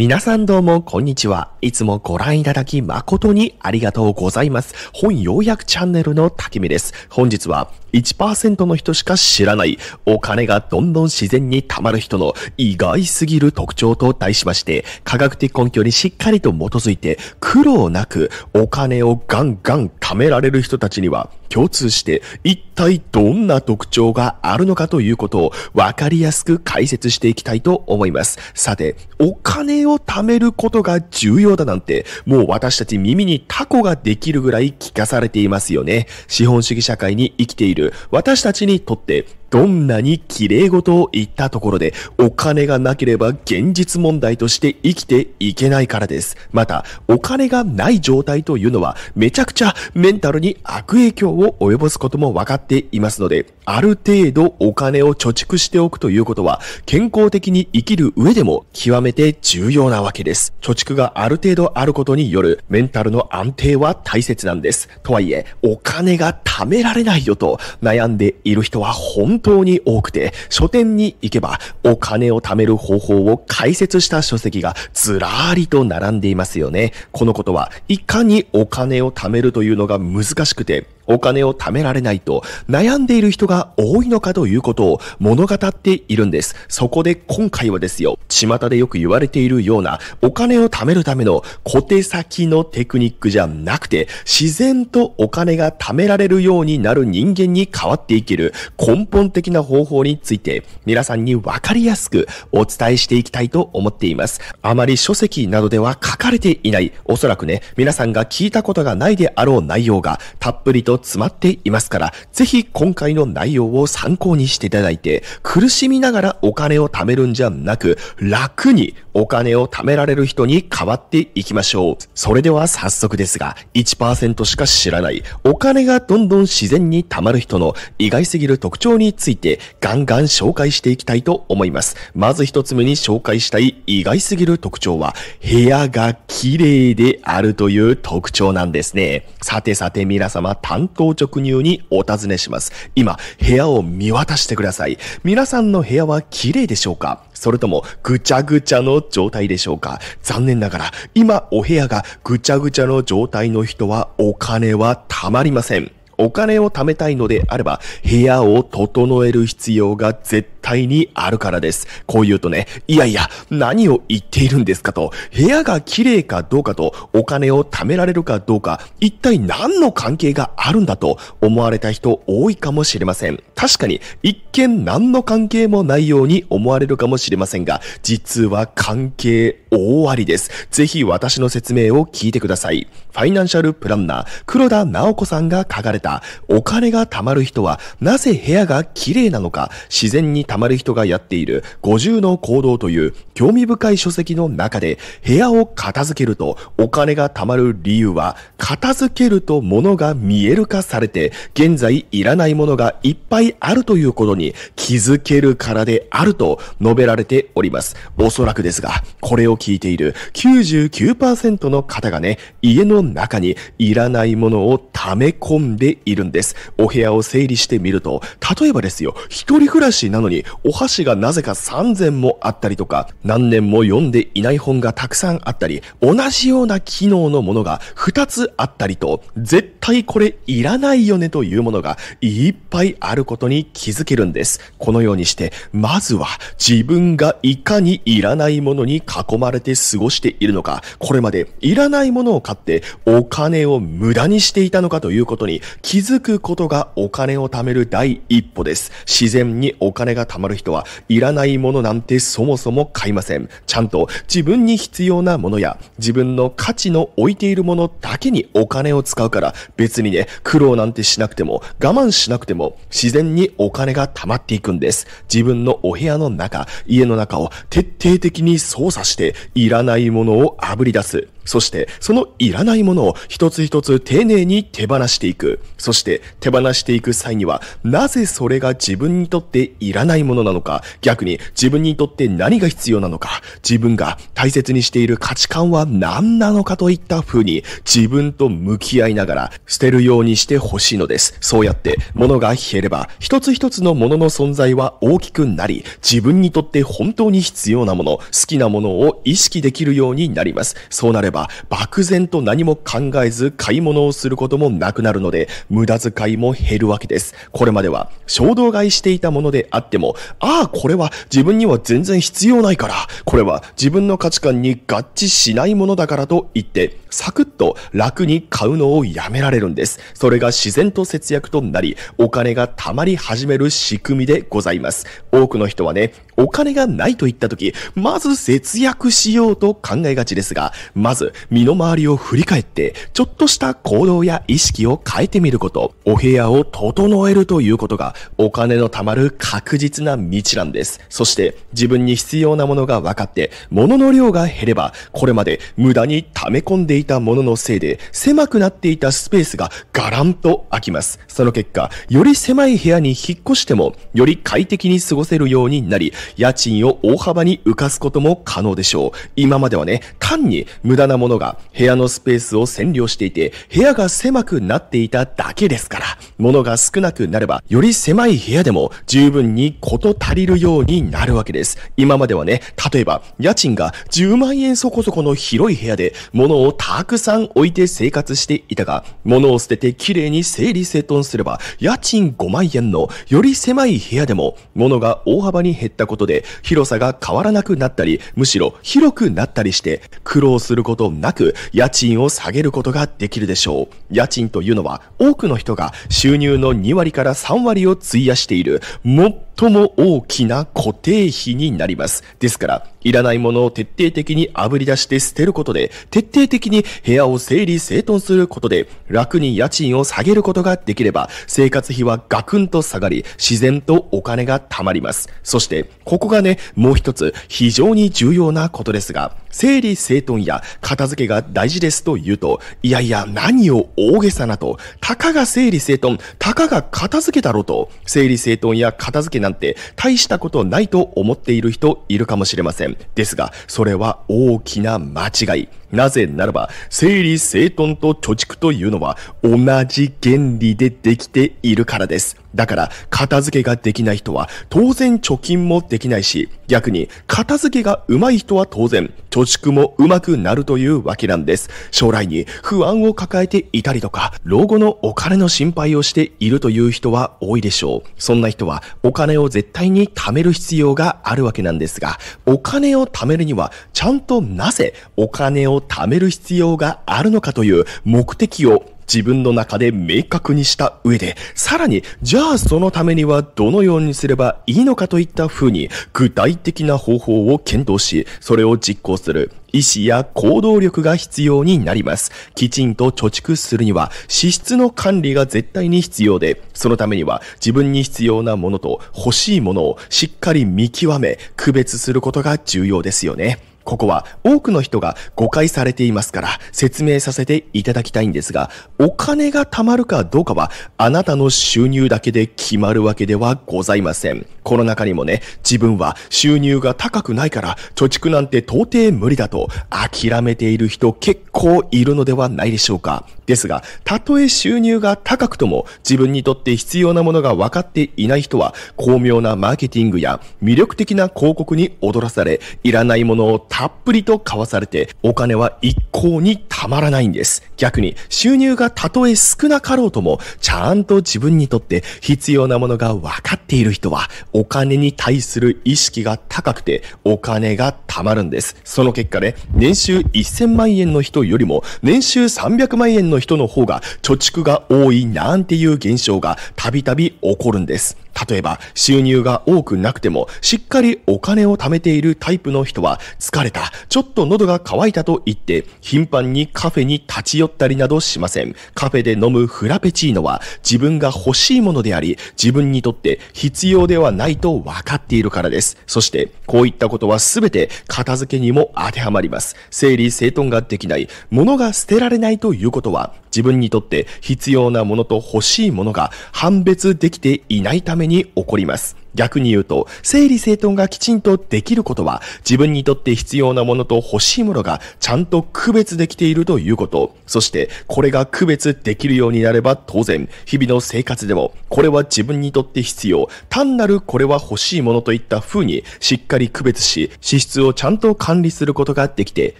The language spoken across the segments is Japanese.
皆さんどうも、こんにちは。いつもご覧いただき誠にありがとうございます。本要約チャンネルの竹見です。本日は、1%の人しか知らないお金がどんどん自然に貯まる人の意外すぎる特徴と題しまして、科学的根拠にしっかりと基づいて苦労なくお金をガンガン貯められる人たちには共通して一体どんな特徴があるのかということをわかりやすく解説していきたいと思います。さて、お金を貯めることが重要だなんて、もう私たち耳にタコができるぐらい聞かされていますよね。資本主義社会に生きているる私たちにとってどんなに綺麗事を言ったところで、お金がなければ現実問題として生きていけないからです。また、お金がない状態というのは、めちゃくちゃメンタルに悪影響を及ぼすことも分かっていますので、ある程度お金を貯蓄しておくということは、健康的に生きる上でも極めて重要なわけです。貯蓄がある程度あることによるメンタルの安定は大切なんです。とはいえ、お金が貯められないよと悩んでいる人は本本当に多くて、書店に行けばお金を貯める方法を解説した書籍がずらーりと並んでいますよね。このことは、いかにお金を貯めるというのが難しくて、お金を貯められないと悩んでいる人が多いのかということを物語っているんです。そこで今回はですよ、巷でよく言われているようなお金を貯めるための小手先のテクニックじゃなくて、自然とお金が貯められるようになる人間に変わっていける根本的な方法について皆さんに分かりやすくお伝えしていきたいと思っています。あまり書籍などでは書かれていない、おそらくね、皆さんが聞いたことがないであろう内容がたっぷりと詰まっていますから、ぜひ今回の内容を参考にしていただいて、苦しみながらお金を貯めるんじゃなく、楽にお金を貯められる人に変わっていきましょう。それでは早速ですが、1%しか知らない、お金がどんどん自然に貯まる人の意外すぎる特徴について、ガンガン紹介していきたいと思います。まず一つ目に紹介したい意外すぎる特徴は、部屋が綺麗であるという特徴なんですね。さてさて皆様、淡行直入にお尋ねします。今、部屋を見渡してください。皆さんの部屋は綺麗でしょうかそれとも、ぐちゃぐちゃの状態でしょうか残念ながら、今、お部屋がぐちゃぐちゃの状態の人は、お金は貯まりません。お金を貯めたいのであれば、部屋を整える必要が絶対対にあるからです。こう言うとね、いやいや、何を言っているんですかと、部屋が綺麗かどうかと、お金を貯められるかどうか、一体何の関係があるんだと思われた人多いかもしれません。確かに、一見何の関係もないように思われるかもしれませんが、実は関係大ありです。ぜひ私の説明を聞いてください。ファイナンシャルプランナー、黒田直子さんが書かれた、お金が貯まる人は、なぜ部屋が綺麗なのか、自然にたまる人がやっている五重の行動という興味深い書籍の中で部屋を片付けるとお金が貯まる理由は片付けると物が見える化されて現在いらないものがいっぱいあるということに気づけるからであると述べられております。おそらくですが、これを聞いている99%の方がね、家の中にいらないものを溜め込んでいるんです。お部屋を整理してみると、例えばですよ、一人暮らしなのにお箸がなぜか3000もあったりとか、何年も読んでいない本がたくさんあったり、同じような機能のものが2つあったりと、絶対これいらないよねというものがいっぱいあることに気づけるんです。このようにして、まずは自分がいかにいらないものに囲まれて過ごしているのか、これまでいらないものを買ってお金を無駄にしていたのかということに気づくことがお金を貯める第一歩です。自然にお金が貯まる人はいらないものなんてそもそも買いません。ちゃんと自分に必要なものや自分の価値の置いているものだけにお金を使うから別にね、苦労なんてしなくても我慢しなくても自然にお金が貯まっていくんです。自分のお部屋の中、家の中を徹底的に操作していらないものを炙り出す。そして、そのいらないものを一つ一つ丁寧に手放していく。そして、手放していく際には、なぜそれが自分にとっていらないものなのか、逆に自分にとって何が必要なのか、自分が大切にしている価値観は何なのかといった風に、自分と向き合いながら捨てるようにしてほしいのです。そうやって、物が減れば、一つ一つのものの存在は大きくなり、自分にとって本当に必要なもの、好きなものを意識できるようになります。そうなれば、れば、漠然と何も考えず買い物をすることもなくなるので、無駄遣いも減るわけです。これまでは衝動買いしていたものであっても、ああ、これは自分には全然必要ないから、これは自分の価値観に合致しないものだからと言って、サクッと楽に買うのをやめられるんです。それが自然と節約となり、お金が貯まり始める仕組みでございます。多くの人はね、お金がないと言った時、まず節約しようと考えがちですが、まずず、身の回りを振り返って、ちょっとした行動や意識を変えてみること、お部屋を整えるということが、お金の貯まる確実な道なんです。そして、自分に必要なものが分かって、物の量が減れば、これまで無駄に溜め込んでいたもののせいで、狭くなっていたスペースがガランと空きます。その結果、より狭い部屋に引っ越しても、より快適に過ごせるようになり、家賃を大幅に浮かすことも可能でしょう。今まではね、単に無駄なものが部屋のスペースを占領していて、部屋が狭くなっていただけですから、物が少なくなれば、より狭い部屋でも十分に事足りるようになるわけです。今まではね、例えば、家賃が10万円そこそこの広い部屋で、物をたくさん置いて生活していたが、物を捨てて綺麗に整理整頓すれば、家賃5万円のより狭い部屋でも、物が大幅に減ったことで、広さが変わらなくなったり、むしろ広くなったりして、苦労することことなく、家賃を下げることができるでしょう。家賃というのは、多くの人が収入の2割から3割を費やしている、もっ最も大きな固定費になります。ですから、いらないものを徹底的に炙り出して捨てることで、徹底的に部屋を整理整頓することで、楽に家賃を下げることができれば、生活費はガクンと下がり、自然とお金が貯まります。そして、ここがね、もう一つ非常に重要なことですが、整理整頓や片付けが大事ですと言うと、いやいや、何を大げさなと、たかが整理整頓、たかが片付けだろうと、整理整頓や片付けななんて大したことないと思っている人いるかもしれません。ですが、それは大きな間違い。なぜならば、整理整頓と貯蓄というのは同じ原理でできているからです。だから、片付けができない人は当然貯金もできないし、逆に片付けが上手い人は当然貯蓄も上手くなるというわけなんです。将来に不安を抱えていたりとか、老後のお金の心配をしているという人は多いでしょう。そんな人はお金を絶対に貯める必要があるわけなんですが、お金を貯めるにはちゃんとなぜお金を貯める必要があるのかという目的を自分の中で明確にした上で、さらに、じゃあそのためにはどのようにすればいいのかといった風に、具体的な方法を検討し、それを実行する。意思や行動力が必要になります。きちんと貯蓄するには支出の管理が絶対に必要で、そのためには自分に必要なものと欲しいものをしっかり見極め、区別することが重要ですよね。ここは多くの人が誤解されていますから説明させていただきたいんですが、お金が貯まるかどうかはあなたの収入だけで決まるわけではございません。この中にもね、自分は収入が高くないから貯蓄なんて到底無理だと諦めている人結構いるのではないでしょうか。ですが、たとえ収入が高くとも自分にとって必要なものが分かっていない人は、巧妙なマーケティングや魅力的な広告に踊らされ、いらないものをたっぷりと買わされて、お金は一向にたまらないんです。逆に、収入がたとえ少なかろうとも、ちゃんと自分にとって必要なものが分かっている人は、お金に対する意識が高くて、お金が貯まるんです。その結果で、ね、年収1000万円の人よりも、年収300万円の人の方が貯蓄が多いなんていう現象がたびたび起こるんです。例えば、収入が多くなくても、しっかりお金を貯めているタイプの人は、疲れた、ちょっと喉が渇いたと言って、頻繁にカフェに立ち寄ったりなどしません。カフェで飲むフラペチーノは、自分が欲しいものであり、自分にとって必要ではないと分かっているからです。そして、こういったことは全て片付けにも当てはまります。整理整頓ができない、物が捨てられないということは、自分にとって必要なものと欲しいものが判別できていないためめに起こります。逆に言うと、整理整頓がきちんとできることは、自分にとって必要なものと欲しいものがちゃんと区別できているということ。そして、これが区別できるようになれば当然、日々の生活でも、これは自分にとって必要、単なるこれは欲しいものといった風に、しっかり区別し、支出をちゃんと管理することができて、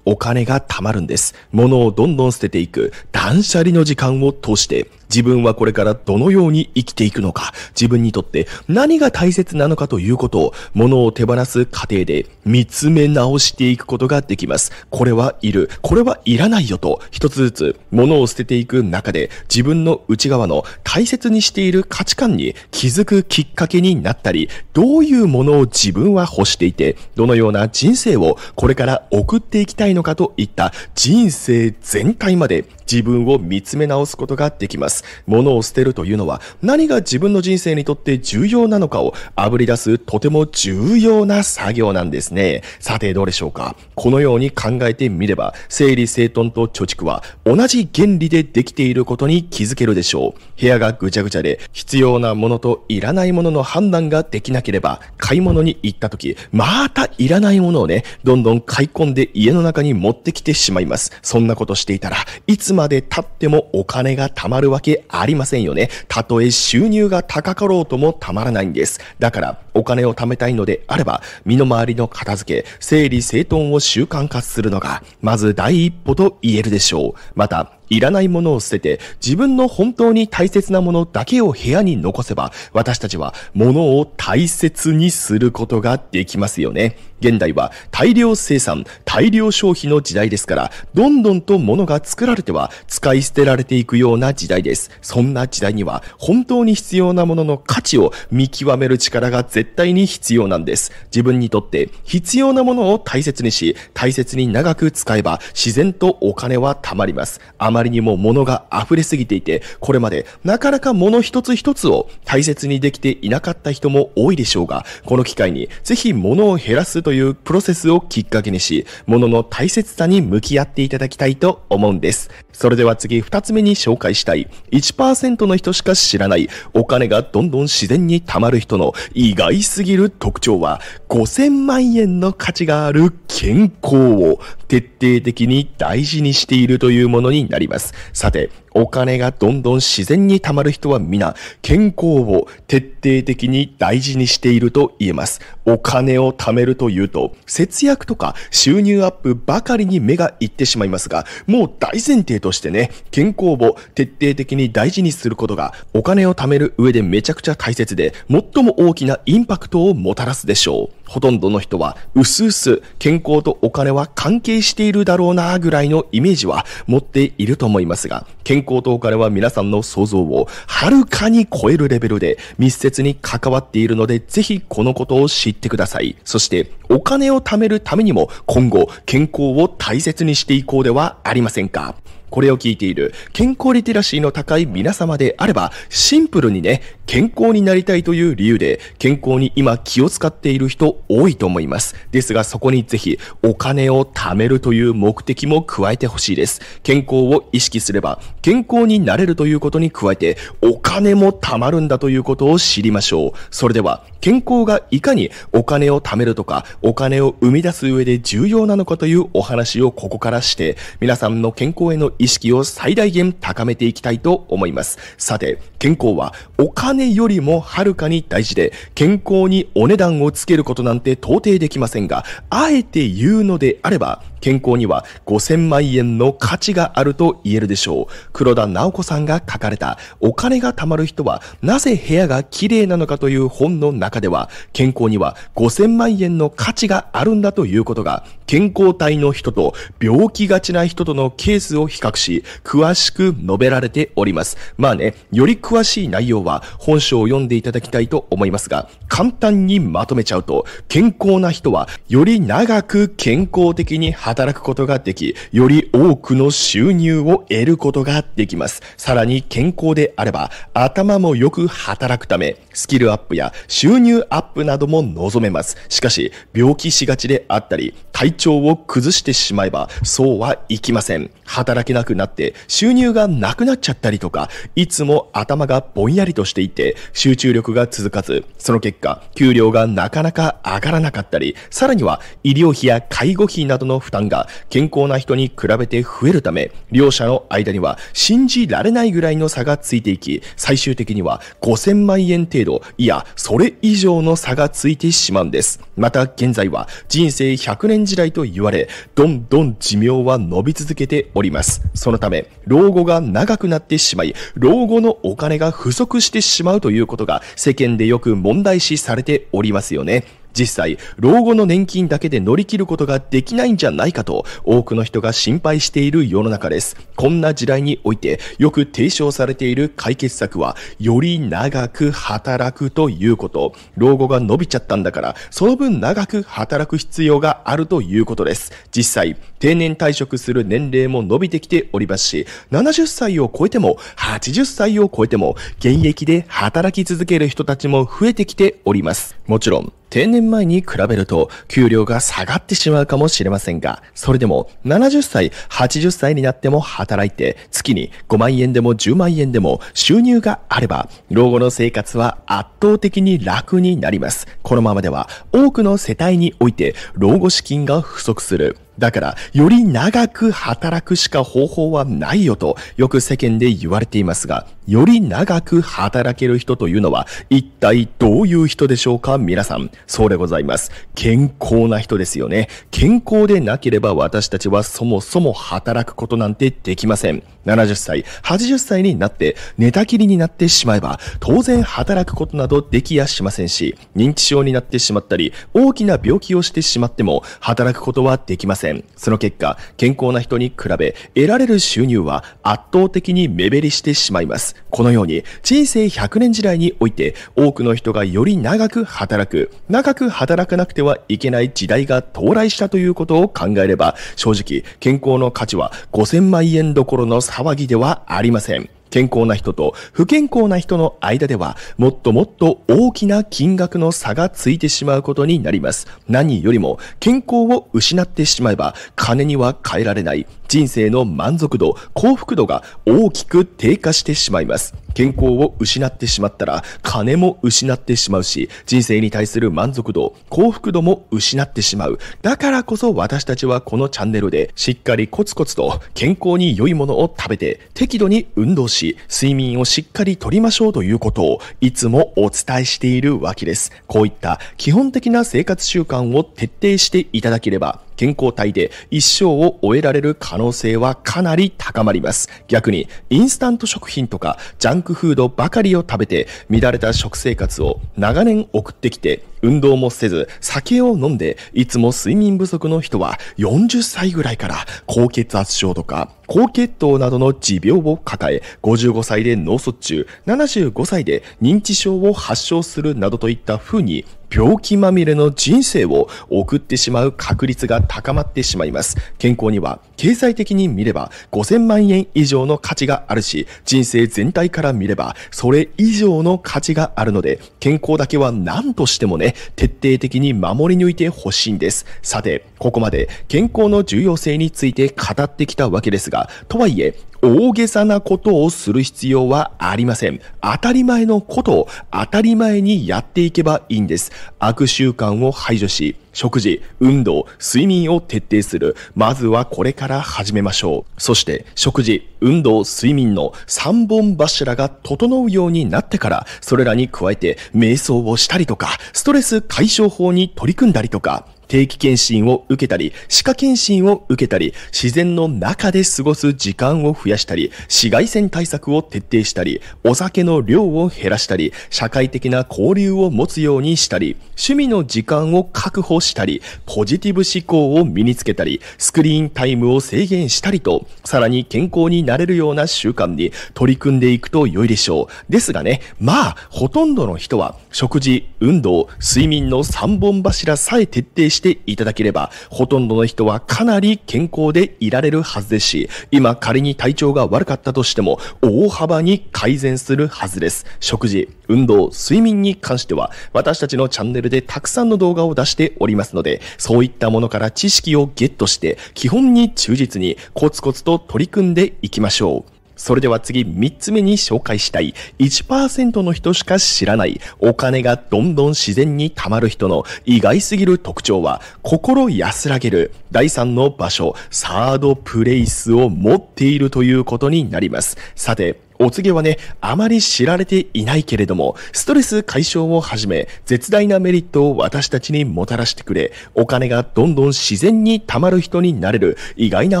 お金が貯まるんです。物をどんどん捨てていく、断捨離の時間を通して、自分はこれからどのように生きていくのか、自分にとって何が大大切なのかということを、物を手放す過程で見つめ直していくことができます。これはいる。これはいらないよと、一つずつ物を捨てていく中で、自分の内側の大切にしている価値観に気づくきっかけになったり、どういうものを自分は欲していて、どのような人生をこれから送っていきたいのかといった人生全体まで自分を見つめ直すことができます。物を捨てるというのは何が自分の人生にとって重要なのかをあぶり出すとても重要な作業なんですね。さてどうでしょうかこのように考えてみれば、整理整頓と貯蓄は同じ原理でできていることに気づけるでしょう。部屋がぐちゃぐちゃで必要なものといらないものの判断ができなければ、買い物に行った時、またいらないものをね、どんどん買い込んで家の中に持ってきてしまいます。そんなことしていたらいつままで経ってもお金が貯まるわけありませんよね。たとえ収入が高かろうとも貯まらないんです。だから、お金を貯めたいのであれば、身の回りの片付け、整理整頓を習慣化するのが、まず第一歩と言えるでしょう。また、いらないものを捨てて、自分の本当に大切なものだけを部屋に残せば、私たちは物を大切にすることができますよね。現代は大量生産、大量消費の時代ですから、どんどんと物が作られては使い捨てられていくような時代です。そんな時代には、本当に必要なものの価値を見極める力が絶対に必要なんです。自分にとって必要なものを大切にし、大切に長く使えば、自然とお金は貯まります。あまりにも物が溢れすぎていて、これまでなかなか物一つ一つを大切にできていなかった人も多いでしょうが、この機会にぜひ物を減らすというプロセスをきっかけにし、物の大切さに向き合っていただきたいと思うんです。それでは次2つ目に紹介したい1%の人しか知らないお金がどんどん自然に貯まる人の意外すぎる特徴は5000万円の価値がある健康を徹底的に大事にしているというものになります。さて、お金がどんどん自然に貯まる人は皆、健康を徹底的に大事にしていると言えます。お金を貯めるというと、節約とか収入アップばかりに目がいってしまいますが、もう大前提としてね、健康を徹底的に大事にすることが、お金を貯める上でめちゃくちゃ大切で、最も大きなインパクトをもたらすでしょう。ほとんどの人は、うすうす健康とお金は関係しているだろうなぐらいのイメージは持っていると思いますが、健康とお金は皆さんの想像をはるかに超えるレベルで密接に関わっているので、ぜひこのことを知ってください。そして、お金を貯めるためにも今後健康を大切にしていこうではありませんか。これを聞いている健康リテラシーの高い皆様であれば、シンプルにね、健康になりたいという理由で、健康に今気を使っている人多いと思います。ですがそこにぜひ、お金を貯めるという目的も加えてほしいです。健康を意識すれば、健康になれるということに加えて、お金も貯まるんだということを知りましょう。それでは、健康がいかにお金を貯めるとか、お金を生み出す上で重要なのかというお話をここからして、皆さんの健康への意識を最大限高めていきたいと思います。さて、健康はお金よりもはるかに大事で、健康にお値段をつけることなんて到底できませんが、あえて言うのであれば、健康には5000万円の価値があると言えるでしょう。黒田直子さんが書かれたお金が貯まる人はなぜ部屋が綺麗なのかという本の中では健康には5000万円の価値があるんだということが健康体の人と病気がちな人とのケースを比較し、詳しく述べられております。まあね、より詳しい内容は本書を読んでいただきたいと思いますが、簡単にまとめちゃうと、健康な人はより長く健康的に働くことができ、より多くの収入を得ることができます。さらに健康であれば、頭もよく働くため、スキルアップや収入アップなども望めます。しかし、病気しがちであったり、体調を崩してしまえば、そうはいきません。働けなくなって、収入がなくなっちゃったりとか、いつも頭がぼんやりとしていて、集中力が続かず、その結果、給料がなかなか上がらなかったり、さらには医療費や介護費などの負担が健康な人に比べて増えるため、両者の間には信じられないぐらいの差がついていき、最終的には5000万円程度、いや、それ以上の差がついてしまうんです。また現在は人生100年時代代と言われ、どんどん寿命は伸び続けております。そのため、老後が長くなってしまい、老後のお金が不足してしまうということが世間でよく問題視されておりますよね。実際、老後の年金だけで乗り切ることができないんじゃないかと、多くの人が心配している世の中です。こんな時代において、よく提唱されている解決策は、より長く働くということ。老後が伸びちゃったんだから、その分長く働く必要があるということです。実際、定年退職する年齢も伸びてきておりますし、70歳を超えても、80歳を超えても、現役で働き続ける人たちも増えてきております。もちろん、定年前に比べると給料が下がってしまうかもしれませんが、それでも70歳、80歳になっても働いて月に5万円でも10万円でも収入があれば、老後の生活は圧倒的に楽になります。このままでは多くの世帯において老後資金が不足する。だから、より長く働くしか方法はないよと、よく世間で言われていますが、より長く働ける人というのは、一体どういう人でしょうか皆さん。そうでございます。健康な人ですよね。健康でなければ私たちはそもそも働くことなんてできません。70歳、80歳になって寝たきりになってしまえば、当然働くことなどできやしませんし、認知症になってしまったり、大きな病気をしてしまっても、働くことはできません。その結果、健康な人に比べ、得られる収入は圧倒的に目減りしてしまいます。このように、人生100年時代において、多くの人がより長く働く、長く働かなくてはいけない時代が到来したということを考えれば、正直、健康の価値は5000万円どころの騒ぎではありません。健康な人と不健康な人の間では、もっともっと大きな金額の差がついてしまうことになります。何よりも、健康を失ってしまえば、金には変えられない、人生の満足度、幸福度が大きく低下してしまいます。健康を失ってしまったら、金も失ってしまうし、人生に対する満足度、幸福度も失ってしまう。だからこそ私たちはこのチャンネルで、しっかりコツコツと健康に良いものを食べて、適度に運動し、し、睡眠をしっかりとりましょうということをいつもお伝えしているわけです。こういった基本的な生活習慣を徹底していただければ、健康体で一生を終えられる可能性はかなり高まります。逆に、インスタント食品とかジャンクフードばかりを食べて、乱れた食生活を長年送ってきて、運動もせず、酒を飲んで、いつも睡眠不足の人は40歳ぐらいから高血圧症とか高血糖などの持病を抱え、55歳で脳卒中、75歳で認知症を発症するなどといった風に病気まみれの人生を送ってしまう確率が高まってしまいます。健康には経済的に見れば5000万円以上の価値があるし、人生全体から見ればそれ以上の価値があるので、健康だけは何としてもね、徹底的に守り抜いてほしいんです。さて、ここまで健康の重要性について語ってきたわけですが、とはいえ、大げさなことをする必要はありません。当たり前のことを当たり前にやっていけばいいんです。悪習慣を排除し、食事、運動、睡眠を徹底する。まずはこれから始めましょう。そして、食事、運動、睡眠の3本柱が整うようになってから、それらに加えて、瞑想をしたりとか、ストレス解消法に取り組んだりとか、定期検診を受けたり、歯科検診を受けたり、自然の中で過ごす時間を増やしたり、紫外線対策を徹底したり、お酒の量を減らしたり、社会的な交流を持つようにしたり、趣味の時間を確保したり、ポジティブ思考を身につけたり、スクリーンタイムを制限したりと、さらに健康になれるような習慣に取り組んでいくと良いでしょう。ですがね、まあ、ほとんどの人は、食事、運動、睡眠の3本柱さえ徹底してしていただければ、ほとんどの人はかなり健康でいられるはずですし、今仮に体調が悪かったとしても、大幅に改善するはずです。食事、運動、睡眠に関しては、私たちのチャンネルでたくさんの動画を出しておりますので、そういったものから知識をゲットして、基本に忠実にコツコツと取り組んでいきましょう。それでは次3つ目に紹介したい1%の人しか知らないお金がどんどん自然に貯まる人の意外すぎる特徴は心安らげる第3の場所サードプレイスを持っているということになります。さて、お告げはね、あまり知られていないけれども、ストレス解消をはじめ、絶大なメリットを私たちにもたらしてくれ、お金がどんどん自然に貯まる人になれる意外な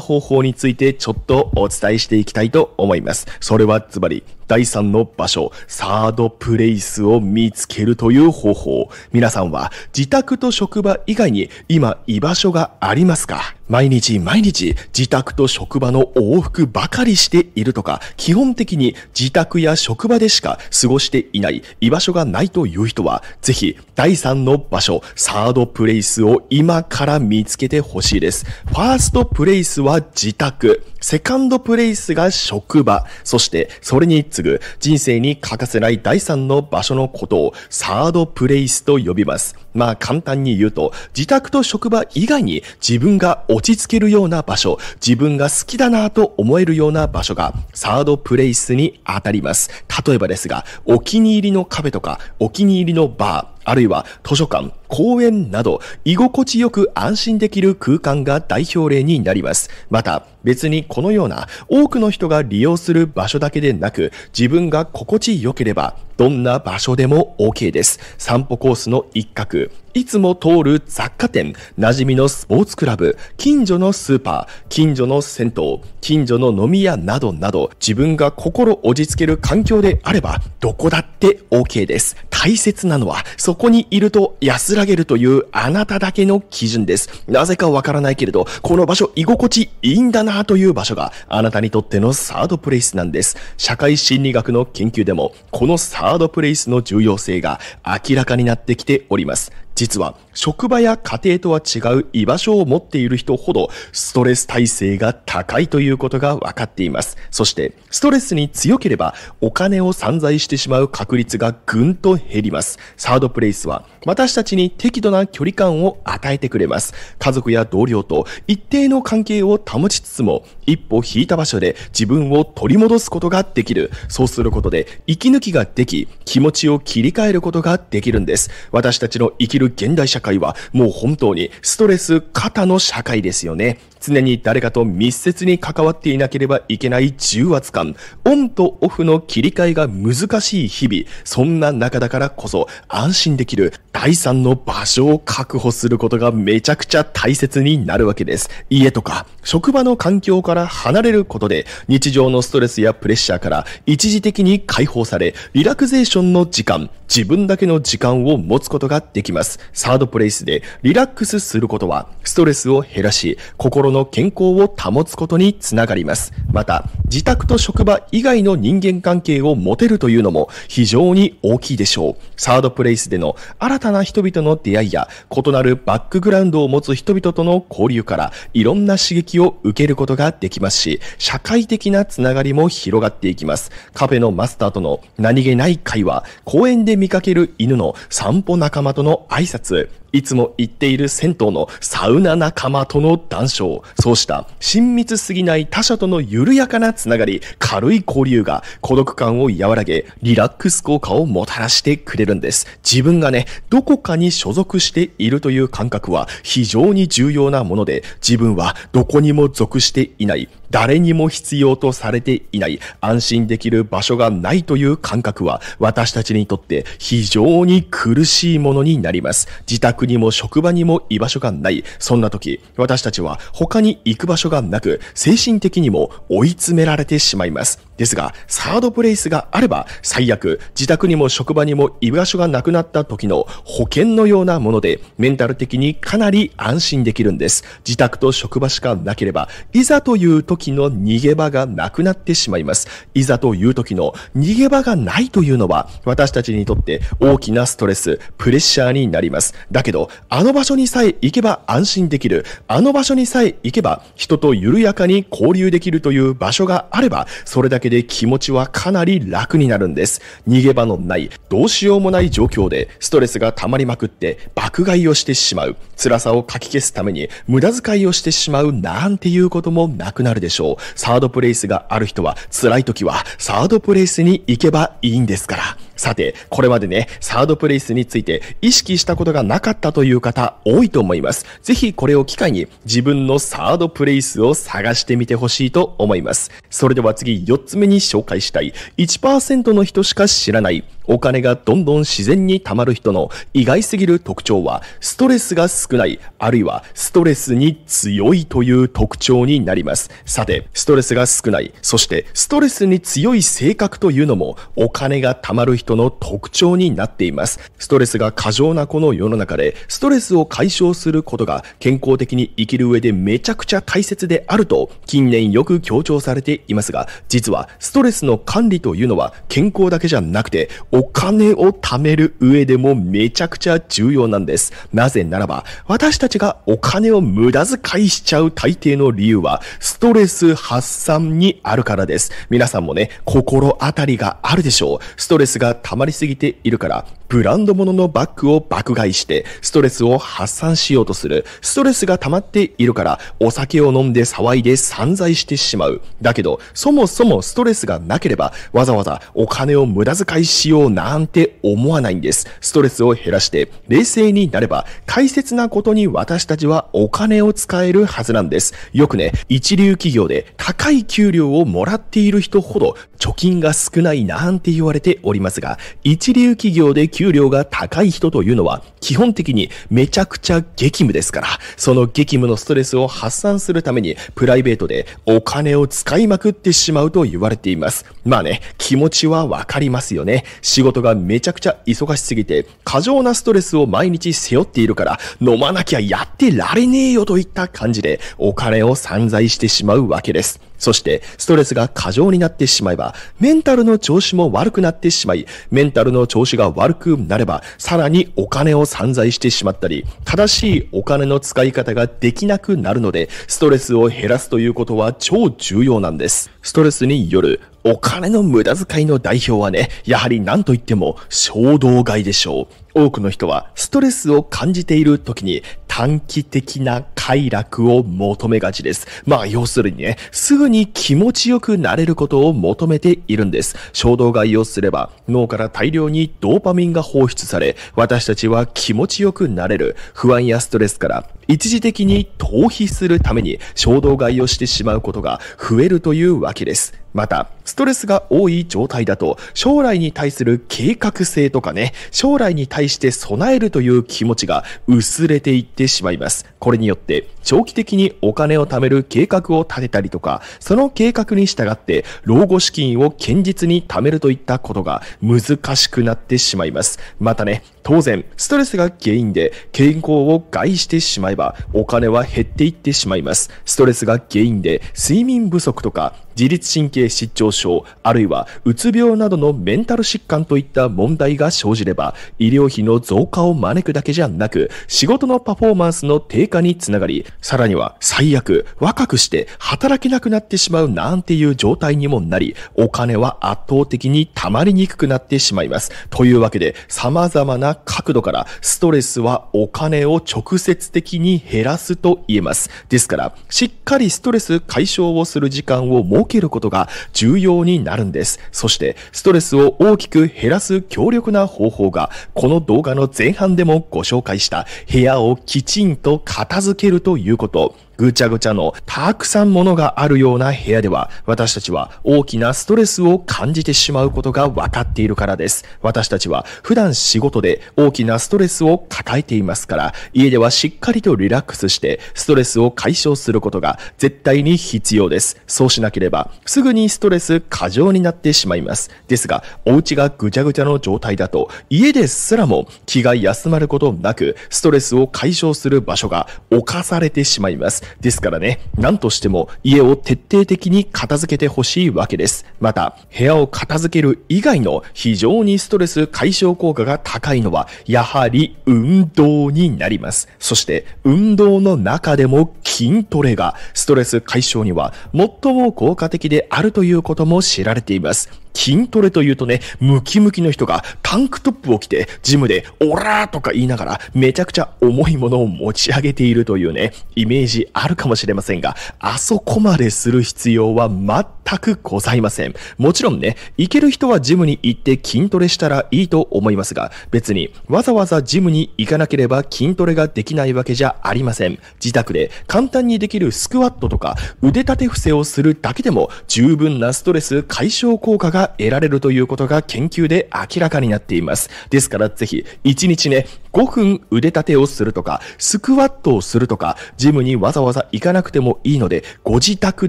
方法についてちょっとお伝えしていきたいと思います。それはズバリ、第3の場所、サードプレイスを見つけるという方法。皆さんは自宅と職場以外に今居場所がありますか毎日毎日自宅と職場の往復ばかりしているとか、基本的に自宅や職場でしか過ごしていない居場所がないという人は、ぜひ第3の場所、サードプレイスを今から見つけてほしいです。ファーストプレイスは自宅、セカンドプレイスが職場、そしてそれに次すぐ、人生に欠かせない第3の場所のことをサードプレイスと呼びます。まあ簡単に言うと、自宅と職場以外に自分が落ち着けるような場所、自分が好きだなと思えるような場所がサードプレイスに当たります。例えばですが、お気に入りのカフェとか、お気に入りのバー、あるいは図書館、公園など、居心地よく安心できる空間が代表例になります。また、別にこのような多くの人が利用する場所だけでなく、自分が心地よければ、どんな場所でも OK です。散歩コースの一角、いつも通る雑貨店、馴染みのスポーツクラブ、近所のスーパー、近所の銭湯、近所の飲み屋などなど、自分が心落ち着ける環境であれば、どこだって OK です。大切なのは、そこにいると安ららげるというあなただけの基準です。なぜかわからないけれど、この場所居心地いいんだなという場所があなたにとってのサードプレイスなんです。社会心理学の研究でも、このサードプレイスの重要性が明らかになってきております。実は職場や家庭とは違う居場所を持っている人ほどストレス耐性が高いということが分かっています。そしてストレスに強ければお金を散財してしまう確率がぐんと減ります。サードプレイスは私たちに適度な距離感を与えてくれます。家族や同僚と一定の関係を保ちつつも一歩引いた場所で自分を取り戻すことができる。そうすることで息抜きができ、気持ちを切り替えることができるんです。私たちの生きる現代社会はもう本当にストレス肩の社会ですよね。常に誰かと密接に関わっていなければいけない重圧感、オンとオフの切り替えが難しい日々、そんな中だからこそ安心できる第三の場所を確保することがめちゃくちゃ大切になるわけです。家とか職場の環境からから離れることで、日常のストレスやプレッシャーから一時的に解放され、リラクゼーションの時間、自分だけの時間を持つことができます。サードプレイスでリラックスすることは、ストレスを減らし、心の健康を保つことにつながります。また、自宅と職場以外の人間関係を持てるというのも非常に大きいでしょう。サードプレイスでの新たな人々の出会いや、異なるバックグラウンドを持つ人々との交流から、いろんな刺激を受けることができできますし、社会的なつながりも広がっていきます。カフェのマスターとの何気ない会話、公園で見かける犬の散歩仲間との挨拶、いつも言っている銭湯のサウナ仲間との談笑。そうした親密すぎない他者との緩やかなつながり、軽い交流が孤独感を和らげ、リラックス効果をもたらしてくれるんです。自分がね、どこかに所属しているという感覚は非常に重要なもので、自分はどこにも属していない。誰にも必要とされていない、安心できる場所がないという感覚は、私たちにとって非常に苦しいものになります。自宅宅にも職場にも居場所がない。そんな時、私たちは他に行く場所がなく、精神的にも追い詰められてしまいます。ですが、サードプレイスがあれば、最悪、自宅にも職場にも居場所がなくなった時の保険のようなもので、メンタル的にかなり安心できるんです。自宅と職場しかなければ、いざという時の逃げ場がなくなってしまいます。いざという時の逃げ場がないというのは、私たちにとって大きなストレス、プレッシャーになります。だけけど、あの場所にさえ行けば安心できる。あの場所にさえ行けば、人と緩やかに交流できるという場所があれば、それだけで気持ちはかなり楽になるんです。逃げ場のない、どうしようもない状況で、ストレスが溜まりまくって、爆買いをしてしまう。辛さをかき消すために、無駄遣いをしてしまうなんていうこともなくなるでしょう。サードプレイスがある人は、辛い時は、サードプレイスに行けばいいんですから。さて、これまでね、サードプレイスについて意識したことがなかったという方多いと思います。ぜひこれを機会に自分のサードプレイスを探してみてほしいと思います。それでは次4つ目に紹介したい1%の人しか知らないお金がどんどん自然に貯まる人の意外すぎる特徴は、ストレスが少ない、あるいはストレスに強いという特徴になります。さて、ストレスが少ない、そしてストレスに強い性格というのも、お金が貯まる人の特徴になっています。ストレスが過剰なこの世の中で、ストレスを解消することが健康的に生きる上でめちゃくちゃ大切であると、近年よく強調されていますが、実はストレスの管理というのは健康だけじゃなくて、おお金を貯める上でもめちゃくちゃ重要なんです。なぜならば、私たちがお金を無駄遣いしちゃう大抵の理由は、ストレス発散にあるからです。皆さんもね、心当たりがあるでしょう。ストレスが溜まりすぎているから、ブランド物のバッグを爆買いして、ストレスを発散しようとする。ストレスが溜まっているから、お酒を飲んで騒いで散財してしまう。だけど、そもそもストレスがなければ、わざわざお金を無駄遣いしようなんて思わないんです。ストレスを減らして、冷静になれば、大切なことに私たちはお金を使えるはずなんです。よくね、一流企業で高い給料をもらっている人ほど、貯金が少ないなんて言われておりますが、一流企業で給料が高い人というのは、基本的にめちゃくちゃ激務ですから、その激務のストレスを発散するために、プライベートでお金を使いまくってしまうと言われています。まあね、気持ちはわかりますよね。仕事がめちゃくちゃ忙しすぎて、過剰なストレスを毎日背負っているから、飲まなきゃやってられねえよといった感じで、お金を散財してしまうわけです。そして、ストレスが過剰になってしまえば、メンタルの調子も悪くなってしまい、メンタルの調子が悪くなれば、さらにお金を散財してしまったり、正しいお金の使い方ができなくなるので、ストレスを減らすということは超重要なんです。ストレスによるお金の無駄遣いの代表はね、やはり何と言っても衝動買いでしょう。多くの人はストレスを感じている時に短期的な快楽を求めがちです。まあ要するにね、すぐに気持ちよくなれることを求めているんです。衝動買いをすれば脳から大量にドーパミンが放出され、私たちは気持ちよくなれる。不安やストレスから一時的に逃避するために衝動買いをしてしまうことが増えるというわけです。また、ストレスが多い状態だと、将来に対する計画性とかね、将来に対して備えるという気持ちが薄れていってしまいます。これによって、長期的にお金を貯める計画を立てたりとか、その計画に従って、老後資金を堅実に貯めるといったことが難しくなってしまいます。またね、当然、ストレスが原因で健康を害してしまえばお金は減っていってしまいます。ストレスが原因で睡眠不足とか自律神経失調症、あるいはうつ病などのメンタル疾患といった問題が生じれば、医療費の増加を招くだけじゃなく、仕事のパフォーマンスの低下につながり、さらには最悪、若くして働けなくなってしまうなんていう状態にもなり、お金は圧倒的に溜まりにくくなってしまいます。というわけで、様々な角度から、ストレスはお金を直接的に減らすと言えます。ですから、しっかりストレス解消をする時間を設けることが重要になるんです。そして、ストレスを大きく減らす強力な方法が、この動画の前半でもご紹介した部屋をきちんと片付けるということ。ぐちゃぐちゃのたくさんものがあるような部屋では、私たちは大きなストレスを感じてしまうことが分かっているからです。私たちは普段仕事で大きなストレスを抱えていますから、家ではしっかりとリラックスして、ストレスを解消することが絶対に必要です。そうしなければ、すぐにストレス過剰になってしまいます。ですが、お家がぐちゃぐちゃの状態だと、家ですらも気が休まることなく、ストレスを解消する場所が侵されてしまいます。ですからね、何としても家を徹底的に片付けてほしいわけです。また、部屋を片付ける以外の非常にストレス解消効果が高いのは、やはり運動になります。そして、運動の中でも筋トレがストレス解消には最も効果的であるということも知られています。筋トレというとね、ムキムキの人がタンクトップを着て、ジムで、オラーとか言いながら、めちゃくちゃ重いものを持ち上げているというね、イメージあるかもしれませんが、あそこまでする必要は全くございません。もちろんね、行ける人はジムに行って筋トレしたらいいと思いますが、別にわざわざジムに行かなければ筋トレができないわけじゃありません。自宅で簡単にできるスクワットとか、腕立て伏せをするだけでも、十分なストレス解消効果がが得られるということが研究で明らかになっています。ですからぜひ、1日ね、5分腕立てをするとか、スクワットをするとか、ジムにわざわざ行かなくてもいいので、ご自宅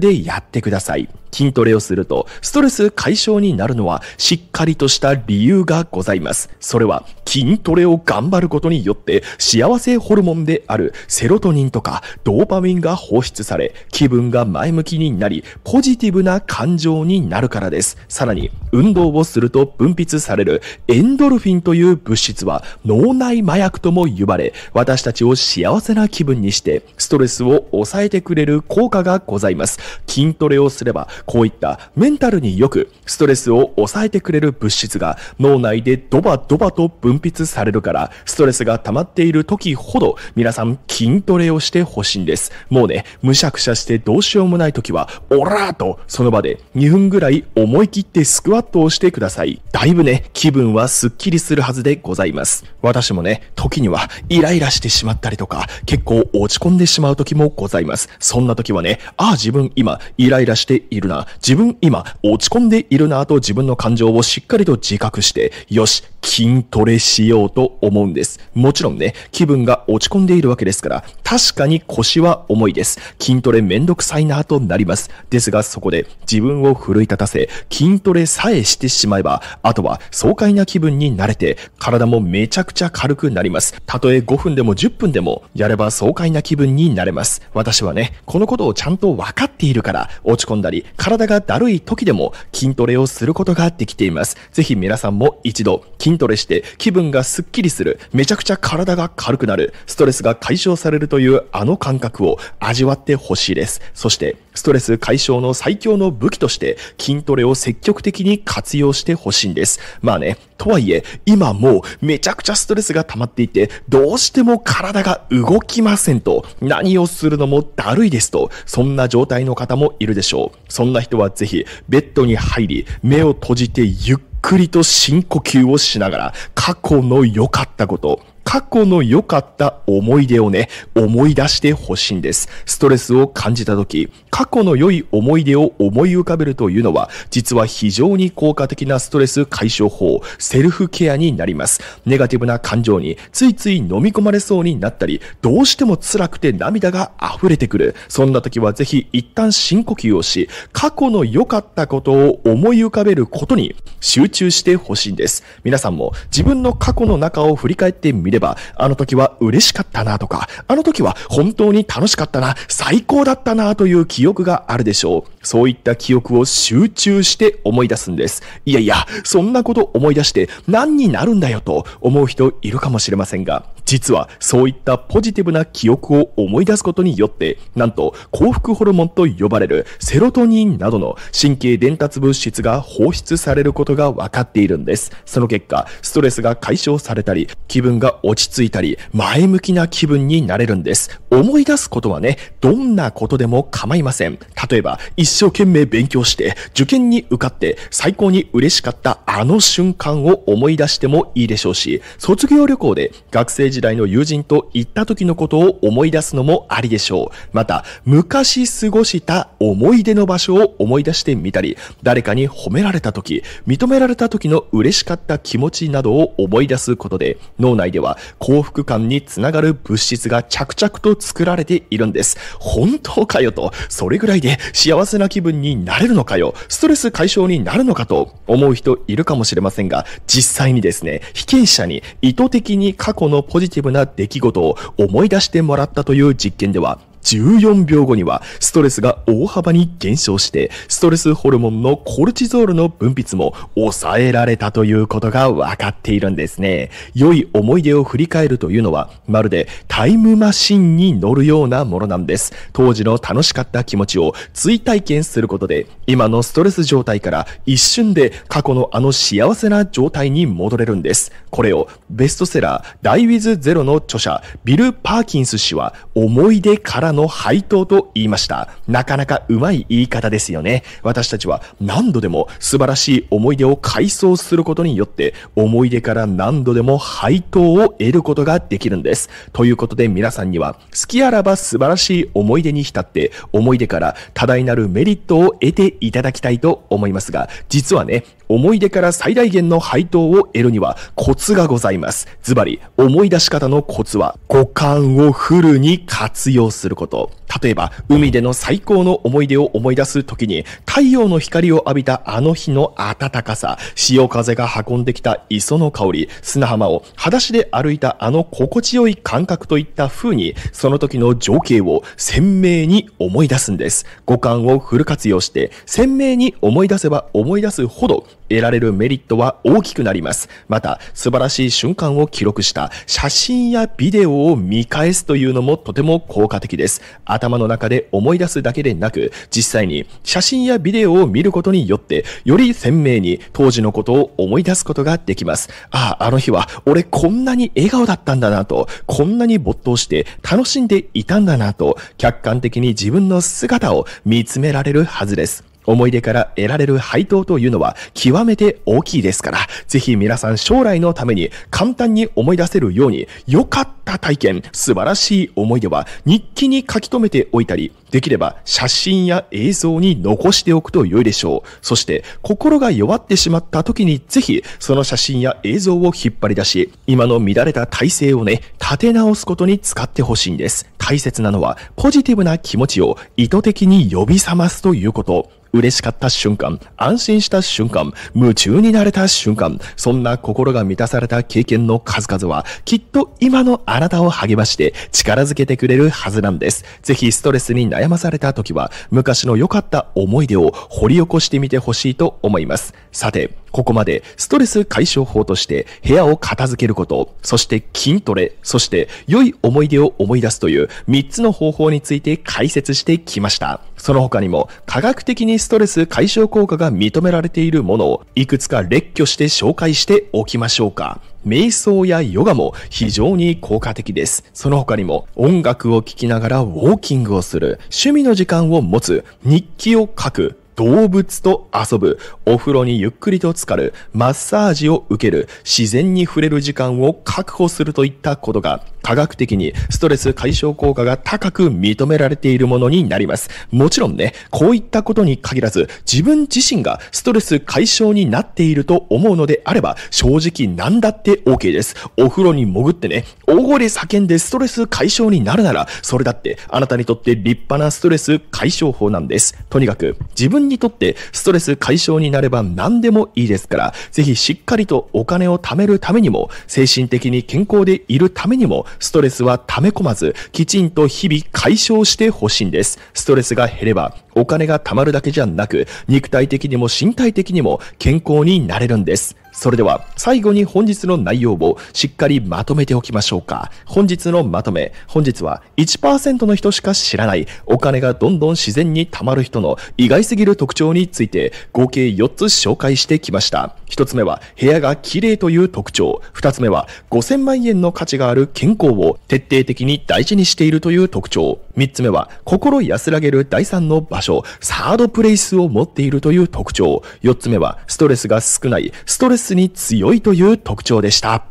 でやってください。筋トレをすると、ストレス解消になるのは、しっかりとした理由がございます。それは、筋トレを頑張ることによって、幸せホルモンであるセロトニンとかドーパミンが放出され、気分が前向きになり、ポジティブな感情になるからです。さらに、運動をすると分泌されるエンドルフィンという物質は、脳内麻薬とも呼ばれ、私たちを幸せな気分にして、ストレスを抑えてくれる効果がございます。筋トレをすれば、こういったメンタルによく、ストレスを抑えてくれる物質が脳内でドバドバと分泌されるから、ストレスが溜まっている時ほど、皆さん筋トレをしてほしいんです。もうね、むしゃくしゃしてどうしようもない時は、オラーと、その場で2分ぐらい思い切ってスクワットをしてください。だいぶね、気分はスッキリするはずでございます。私もね、時にはイライラしてしまったりとか、結構落ち込んでしまう時もございます。そんな時はね、ああ自分今イライラしているな、自分今落ち込んでいるなと自分の感情をしっかりと自覚して、よし、筋トレしようと思うんです。もちろんね、気分が落ち込んでいるわけですから、確かに腰は重いです。筋トレめんどくさいなとなります。ですが、そこで自分を奮い立たせ、筋トレさえしてしまえば、あとは爽快な気分になれて、体もめちゃくちゃ軽くなります。たとえ5分でも10分でも、やれば爽快な気分になれます。私はね、このことをちゃんとわかっているから、落ち込んだり、体がだるい時でも筋トレをすることができています。ぜひ皆さんも一度、筋筋トレして気分がスッキリする、めちゃくちゃ体が軽くなる、ストレスが解消されるというあの感覚を味わってほしいです。そして、ストレス解消の最強の武器として筋トレを積極的に活用してほしいんです。まあね、とはいえ、今もうめちゃくちゃストレスが溜まっていて、どうしても体が動きませんと、何をするのもだるいですと、そんな状態の方もいるでしょう。そんな人はぜひ、ベッドに入り、目を閉じてゆっくりと深呼吸をしながら過去の良かったこと、過去の良かった思い出をね、思い出してほしいんです。ストレスを感じた時、過去の良い思い出を思い浮かべるというのは、実は非常に効果的なストレス解消法、セルフケアになります。ネガティブな感情についつい飲み込まれそうになったり、どうしても辛くて涙が溢れてくる。そんな時はぜひ一旦深呼吸をし、過去の良かったことを思い浮かべることに集中してほしいんです。皆さんも自分の過去の中を振り返ってみれば、あの時は嬉しかったなとか、あの時は本当に楽しかったな、最高だったなという記憶があるでしょう。そういった記憶を集中して思い出すんです。いやいや、そんなこと思い出して何になるんだよと思う人いるかもしれませんが、実はそういったポジティブな記憶を思い出すことによって、なんと幸福ホルモンと呼ばれるセロトニンなどの神経伝達物質が放出されることが分かっているんです。その結果、ストレスが解消されたり、気分が落ち着いたり、前向きな気分になれるんです。思い出すことはね、どんなことでも構いません。例えば、一生懸命勉強して、受験に受かって最高に嬉しかったあの瞬間を思い出してもいいでしょうし、卒業旅行で学生時代の友人と行った時のことを思い出すのもありでしょう。また、昔過ごした思い出の場所を思い出してみたり、誰かに褒められた時、認められた時の嬉しかった気持ちなどを思い出すことで、脳内では幸福感につながる物質が着々と作られているんです。本当かよと、それぐらいで幸せな気分になれるのかよ、ストレス解消になるのかと思う人いるかもしれませんが、実際にですね、被験者に意図的に過去のポジジティブな出来事を思い出してもらったという実験では、14秒後にはストレスが大幅に減少して、ストレスホルモンのコルチゾールの分泌も抑えられたということが分かっているんですね。良い思い出を振り返るというのは、まるでタイムマシンに乗るようなものなんです。当時の楽しかった気持ちを追体験することで、今のストレス状態から一瞬で過去のあの幸せな状態に戻れるんです。これをベストセラー、ダイウィズゼロの著者、ビル・パーキンス氏は思い出からの配当と言いました。なかなかうまい言い方ですよね。私たちは何度でも素晴らしい思い出を回想することによって、思い出から何度でも配当を得ることができるんです。ということで皆さんには、好きあらば素晴らしい思い出に浸って、思い出から多大なるメリットを得ていただきたいと思いますが、実はね、思い出から最大限の配当を得るにはコツがございます。ズバリ、思い出し方のコツは、五感をフルに活用すること。こと。例えば、海での最高の思い出を思い出す時に、太陽の光を浴びたあの日の暖かさ、潮風が運んできた磯の香り、砂浜を裸足で歩いたあの心地よい感覚といった風に、その時の情景を鮮明に思い出すんです。五感をフル活用して、鮮明に思い出せば思い出すほど、得られるメリットは大きくなります。また、素晴らしい瞬間を記録した写真やビデオを見返すというのもとても効果的です。頭の中で思い出すだけでなく、実際に写真やビデオを見ることによって、より鮮明に当時のことを思い出すことができます。ああ、あの日は俺こんなに笑顔だったんだなと、こんなに没頭して楽しんでいたんだなと、客観的に自分の姿を見つめられるはずです。思い出から得られる配当というのは極めて大きいですから、ぜひ皆さん将来のために簡単に思い出せるようによかったった体験、素晴らしい思い出は日記に書き留めておいたり、できれば写真や映像に残しておくと良いでしょう。そして心が弱ってしまった時にぜひその写真や映像を引っ張り出し、今の乱れた体制をね、立て直すことに使ってほしいんです。大切なのはポジティブな気持ちを意図的に呼び覚ますということ。嬉しかった瞬間、安心した瞬間、夢中になれた瞬間、そんな心が満たされた経験の数々は、きっと今のあなたを励まして力づけてくれるはずなんです。ぜひストレスに悩まされた時は昔の良かった思い出を掘り起こしてみてほしいと思います。さて、ここまでストレス解消法として部屋を片付けること、そして筋トレ、そして良い思い出を思い出すという3つの方法について解説してきました。その他にも科学的にストレス解消効果が認められているものをいくつか列挙して紹介しておきましょうか。瞑想やヨガも非常に効果的です。その他にも音楽を聴きながらウォーキングをする、趣味の時間を持つ、日記を書く、動物と遊ぶ、お風呂にゆっくりと浸かる、マッサージを受ける、自然に触れる時間を確保するといったことが、科学的にストレス解消効果が高く認められているものになります。もちろんね、こういったことに限らず、自分自身がストレス解消になっていると思うのであれば、正直何だって OK です。お風呂に潜ってね、大声で叫んでストレス解消になるなら、それだってあなたにとって立派なストレス解消法なんです。とにかく、自分分にとってストレス解消になれば何でもいいですから、ぜひしっかりとお金を貯めるためにも、精神的に健康でいるためにも、ストレスは溜め込まず、きちんと日々解消してほしいんです。ストレスが減れば、お金が貯まるだけじゃなく、肉体的にも身体的にも健康になれるんです。それでは最後に本日の内容をしっかりまとめておきましょうか。本日のまとめ。本日は1%の人しか知らないお金がどんどん自然に貯まる人の意外すぎる特徴について合計4つ紹介してきました。1つ目は部屋が綺麗という特徴。2つ目は5000万円の価値がある健康を徹底的に大事にしているという特徴。3つ目は心安らげる第3の場所、サードプレイスを持っているという特徴。4つ目はストレスが少ない、ストレススに強いという特徴でした。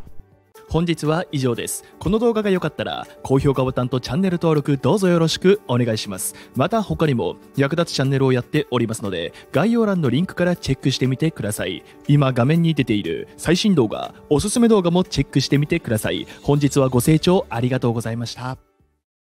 本日は以上です。この動画が良かったら、高評価ボタンとチャンネル登録どうぞよろしくお願いします。また他にも役立つチャンネルをやっておりますので、概要欄のリンクからチェックしてみてください。今画面に出ている最新動画、おすすめ動画もチェックしてみてください。本日はご清聴ありがとうございました。